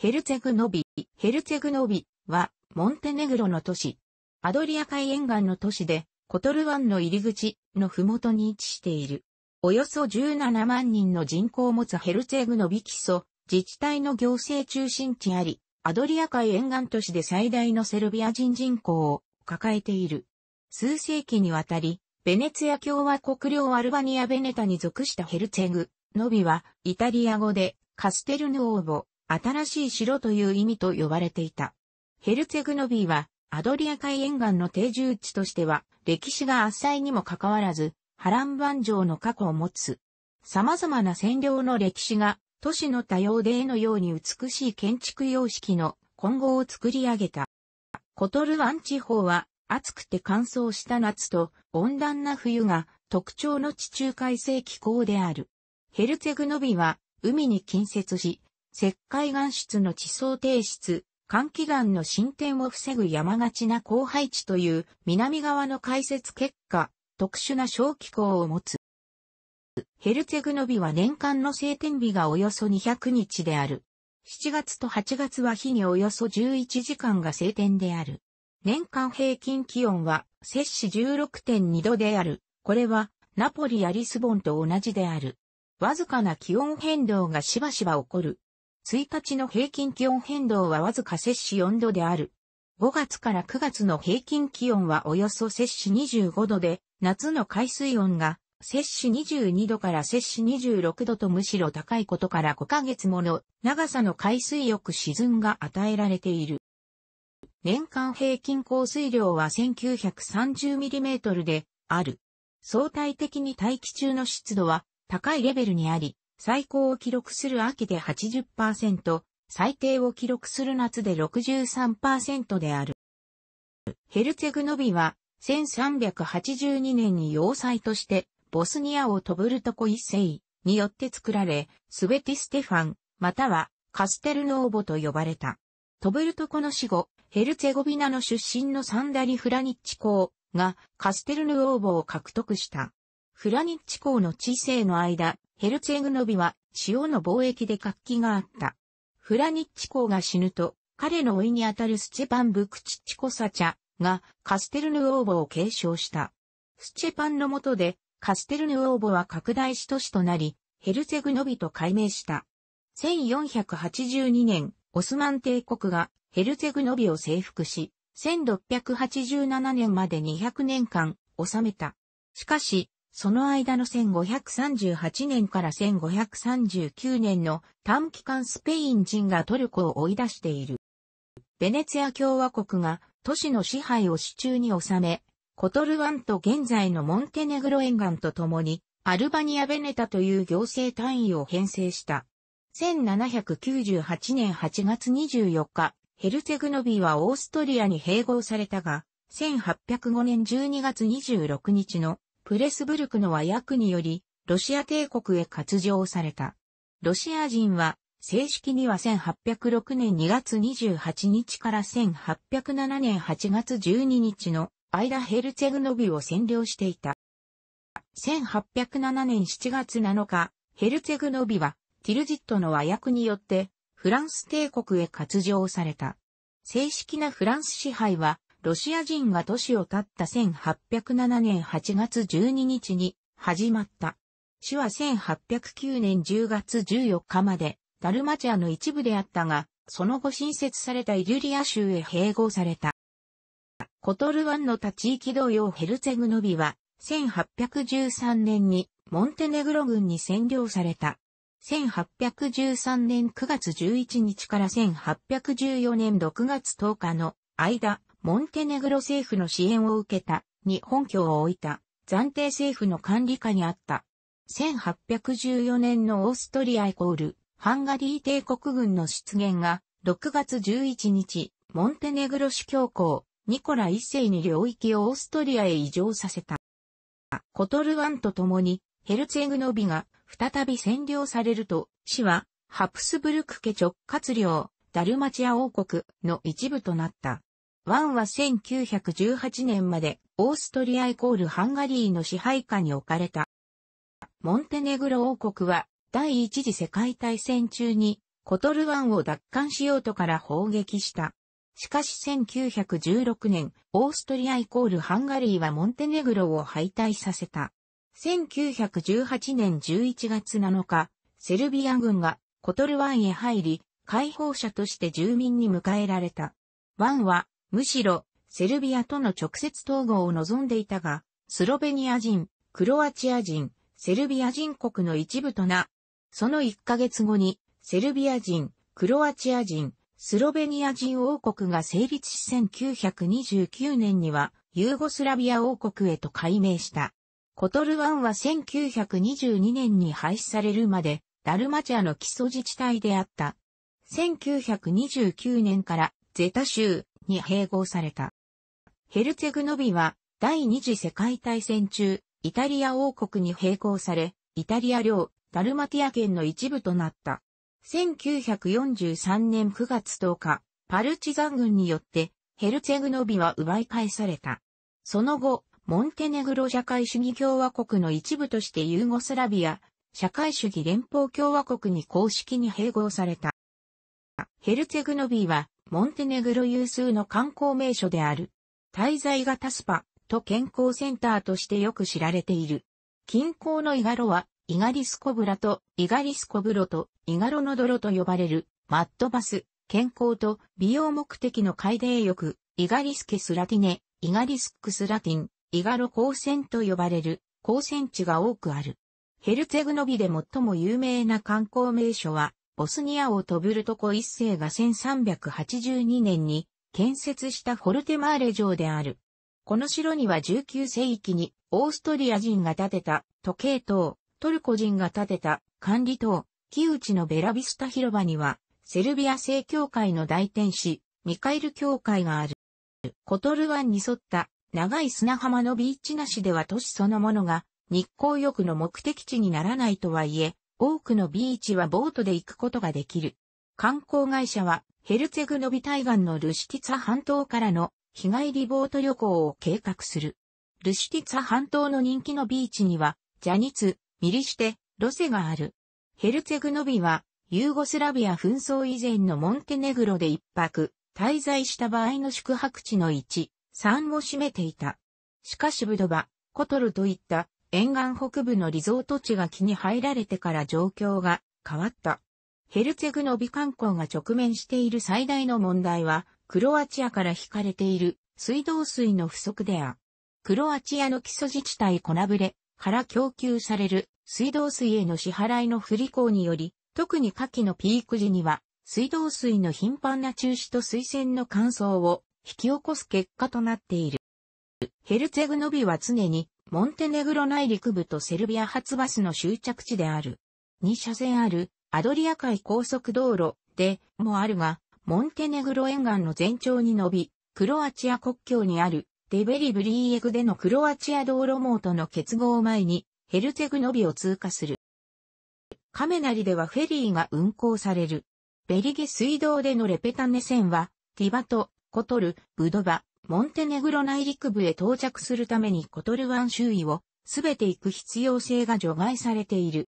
ヘルツェグノビ、ヘルツェグノビは、モンテネグロの都市。アドリア海沿岸の都市で、コトル湾の入り口のふもとに位置している。およそ17万人の人口を持つヘルツェグノビ基礎、自治体の行政中心地あり、アドリア海沿岸都市で最大のセルビア人人口を抱えている。数世紀にわたり、ベネツィア共和国領アルバニアベネタに属したヘルツェグ、ノビは、イタリア語で、カステルヌオーボ、新しい城という意味と呼ばれていた。ヘルツェグノビーは、アドリア海沿岸の定住地としては、歴史が浅いにもかかわらず、波乱万丈の過去を持つ。様々な占領の歴史が、都市の多様で絵のように美しい建築様式の混合を作り上げた。コトルワン地方は、暑くて乾燥した夏と温暖な冬が特徴の地中海性気候である。ヘルツェグノビは海に近接し、石灰岩質の地層提出、換気岩の進展を防ぐ山がちな荒廃地という南側の解説結果、特殊な小気候を持つ。ヘルツェグノビは年間の晴天日がおよそ200日である。7月と8月は日におよそ11時間が晴天である。年間平均気温は摂氏16.2度である。これはナポリやリスボンと同じである。わずかな気温変動がしばしば起こる。1日の平均気温変動はわずか摂氏4度である。5月から9月の平均気温はおよそ摂氏25度で、夏の海水温が摂氏22度から摂氏26度とむしろ高いことから5ヶ月もの長さの海水浴シズンが与えられている。年間平均降水量は 1930mm である。相対的に大気中の湿度は高いレベルにあり、最高を記録する秋で80%、最低を記録する夏で63%である。ヘルツェグノビは、1382年に要塞として、ボスニアをトブルトコ一世によって作られ、スベティステファン、またはカステルノーボと呼ばれた。トブルトコの死後、ヘルツェゴビナの出身のサンダリ・フラニッチ公がカステルヌオーボを獲得した。フラニッチ公の知性の間、ヘルツェグノビは塩の貿易で活気があった。フラニッチ公が死ぬと、彼のいにあたるスチェパン・ブクチッチコサチャがカステルヌオーボを継承した。スチェパンの下でカステルヌオーボは拡大し都市となり、ヘルツェグノビと改名した。1482年、オスマン帝国がヘルツェグノビを征服し、1687年まで200年間治めた。しかし、その間の1538年から1539年の短期間スペイン人がトルコを追い出している。ベネツィア共和国が都市の支配を手中に収め、コトル湾と現在のモンテネグロ沿岸と共に、アルバニア・ベネタという行政単位を編成した。1798年8月24日、ヘルツェグノビーはオーストリアに併合されたが、1805年12月26日のプレスブルクの和訳により、ロシア帝国へ割譲された。ロシア人は、正式には1806年2月28日から1807年8月12日の間ヘルツェグノビを占領していた。1807年7月7日、ヘルツェグノビは、ティルジットの和訳によって、フランス帝国へ割譲された。正式なフランス支配は、ロシア人が都市を経った1807年8月12日に始まった。市は1809年10月14日まで、ダルマチアの一部であったが、その後新設されたイリュリア州へ併合された。コトル湾の他地域同様ヘルツェグノビは、1813年にモンテネグロ軍に占領された。1813年9月11日から1814年6月10日の間、モンテネグロ政府の支援を受けた、に本拠を置いた、暫定政府の管理下にあった。1814年のオーストリアイコール、ハンガリー帝国軍の出現が、6月11日、モンテネグロ主教皇、ニコラ一世に領域をオーストリアへ移譲させた。コトルワンと共に、ヘルツェグノビが再び占領されると、市は、ハプスブルク家直轄領、ダルマチア王国の一部となった。ワンは1918年までオーストリアイコールハンガリーの支配下に置かれた。モンテネグロ王国は第一次世界大戦中にコトルワンを奪還しようとから砲撃した。しかし1916年、オーストリアイコールハンガリーはモンテネグロを敗退させた。1918年11月7日、セルビア軍がコトルワンへ入り、解放者として住民に迎えられた。ンはむしろ、セルビアとの直接統合を望んでいたが、スロベニア人、クロアチア人、セルビア人国の一部とな。その1ヶ月後に、セルビア人、クロアチア人、スロベニア人王国が成立し1929年には、ユーゴスラビア王国へと改名した。コトルワンは1922年に廃止されるまで、ダルマチアの基礎自治体であった。1929年から、ゼタ州、に併合された。ヘルツェグノビは第二次世界大戦中、イタリア王国に併合され、イタリア領、ダルマティア県の一部となった。1943年9月10日、パルチザン軍によって、ヘルツェグノビは奪い返された。その後、モンテネグロ社会主義共和国の一部としてユーゴスラビア、社会主義連邦共和国に公式に併合された。ヘルツェグノビーは、モンテネグロ有数の観光名所である。滞在型スパと健康センターとしてよく知られている。近郊のイガロは、イガリスコブラとイガリスコブロとイガロの泥と呼ばれる、マットバス、健康と美容目的の海底浴、イガリスケスラティネ、イガリスクスラティン、イガロ光線と呼ばれる光線地が多くある。ヘルツェグノビで最も有名な観光名所は、ボスニアを飛ぶルトコ一世が1382年に建設したフォルテマーレ城である。この城には19世紀にオーストリア人が建てた時計塔、トルコ人が建てた管理塔、木内のベラビスタ広場にはセルビア正教会の大天使、ミカエル教会がある。コトル湾に沿った長い砂浜のビーチなしでは都市そのものが日光浴の目的地にならないとはいえ、多くのビーチはボートで行くことができる。観光会社は、ヘルツェグノビ対岸のルシティツァ半島からの日帰りボート旅行を計画する。ルシティツァ半島の人気のビーチには、ジャニツ、ミリシテ、ロセがある。ヘルツェグノビは、ユーゴスラビア紛争以前のモンテネグロで一泊、滞在した場合の宿泊地の1、3を占めていた。しかしブドバ、コトルといった沿岸北部のリゾート地が気に入られてから状況が変わった。ヘルツェグノビ観光が直面している最大の問題は、クロアチアから引かれている水道水の不足であ。る。クロアチアの基礎自治体コナブレから供給される水道水への支払いの不履行により、特に夏季のピーク時には、水道水の頻繁な中止と水洗の乾燥を引き起こす結果となっている。ヘルツェグノビは常にモンテネグロ内陸部とセルビア発バスの終着地である。2車線あるアドリア海高速道路でもあるが、モンテネグロ沿岸の全長に伸び、クロアチア国境にあるデベリブリーエグでのクロアチア道路網との結合前にヘルツェグノビを通過する。カメナリではフェリーが運行される。ベリゲ水道でのレペタネ線は、ティバト、コトル、ブドバ、モンテネグロ内陸部へ到着するためにコトル湾周囲をすべて行く必要性が除外されている。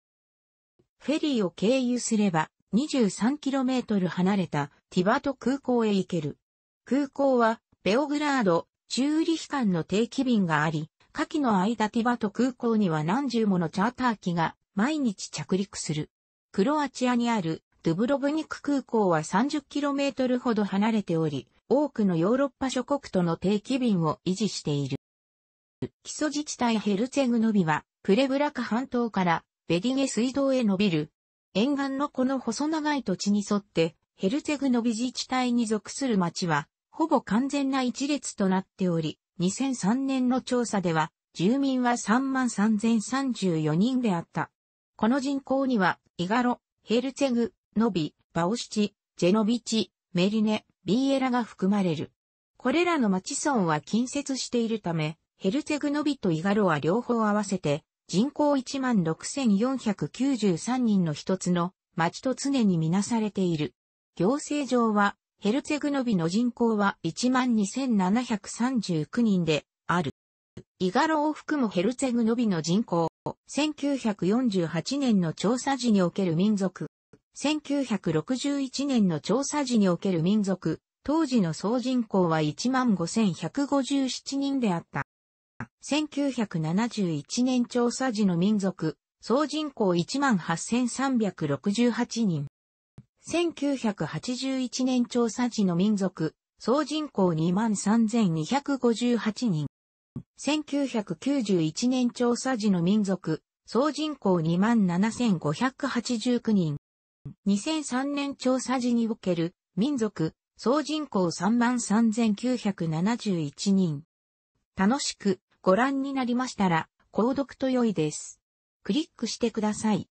フェリーを経由すれば 23km 離れたティバト空港へ行ける。空港はベオグラード、チューリヒ間の定期便があり、下記の間ティバト空港には何十ものチャーター機が毎日着陸する。クロアチアにあるドゥブロブニク空港は 30km ほど離れており、多くのヨーロッパ諸国との定期便を維持している。基礎自治体ヘルツェグノビは、プレブラカ半島からベディゲ水道へ伸びる。沿岸のこの細長い土地に沿って、ヘルツェグノビ自治体に属する町は、ほぼ完全な一列となっており、2003年の調査では、住民は33,034人であった。この人口には、イガロ、ヘルツェグ、ノビ、バオシチ、ジェノビチ、メリネ、ビーエラが含まれる。これらの町村は近接しているため、ヘルツェグノビとイガロは両方合わせて、人口16,493人の一つの町と常にみなされている。行政上は、ヘルツェグノビの人口は12,739人である。イガロを含むヘルツェグノビの人口、1948年の調査時における民族、1961年の調査時における民族、当時の総人口は15,157人であった。1971年調査時の民族、総人口18,368人。1981年調査時の民族、総人口23,258人。1991年調査時の民族、総人口27,589人。2003年調査時における民族、総人口33,971人。楽しくご覧になりましたら、購読と良いです。クリックしてください。